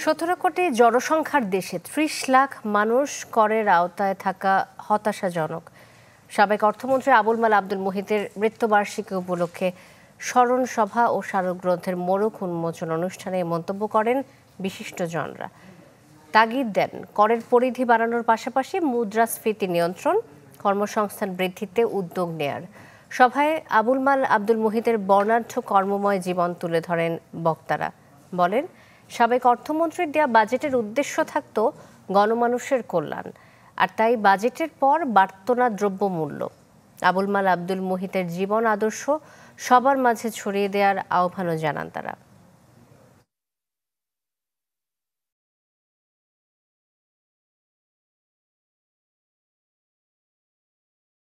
সতেরো কোটি জনসংখ্যার দেশে ত্রিশ লাখ মানুষ করের আওতায় থাকা হতাশাজনক সাবেক অর্থমন্ত্রী আবুল মাল আব্দুল মোহিতের মৃত্যুবার্ষিকী উপলক্ষে স্মরণ সভা ও স্মারক গ্রন্থের মোরক উন্মোচন অনুষ্ঠানে মন্তব্য করেন বিশিষ্টজনরা তাগিদ দেন করের পরিধি বাড়ানোর পাশাপাশি মুদ্রাস্ফীতি নিয়ন্ত্রণ কর্মসংস্থান বৃদ্ধিতে উদ্যোগ নেয়ার সভায় আবুল মাল আব্দুল মোহিতের বর্ণাঢ্য কর্মময় জীবন তুলে ধরেন বক্তারা বলেন সাবেক অর্থমন্ত্রীর দেওয়া বাজেটের উদ্দেশ্য থাকত গণমানুষের কল্যাণ আর তাই বাজেটের পর বাড়ত না দ্রব্যমূল্য আবুল মাল আব্দুল মুহিতের জীবন আদর্শ সবার মাঝে ছড়িয়ে দেওয়ার আহ্বানও জানান তারা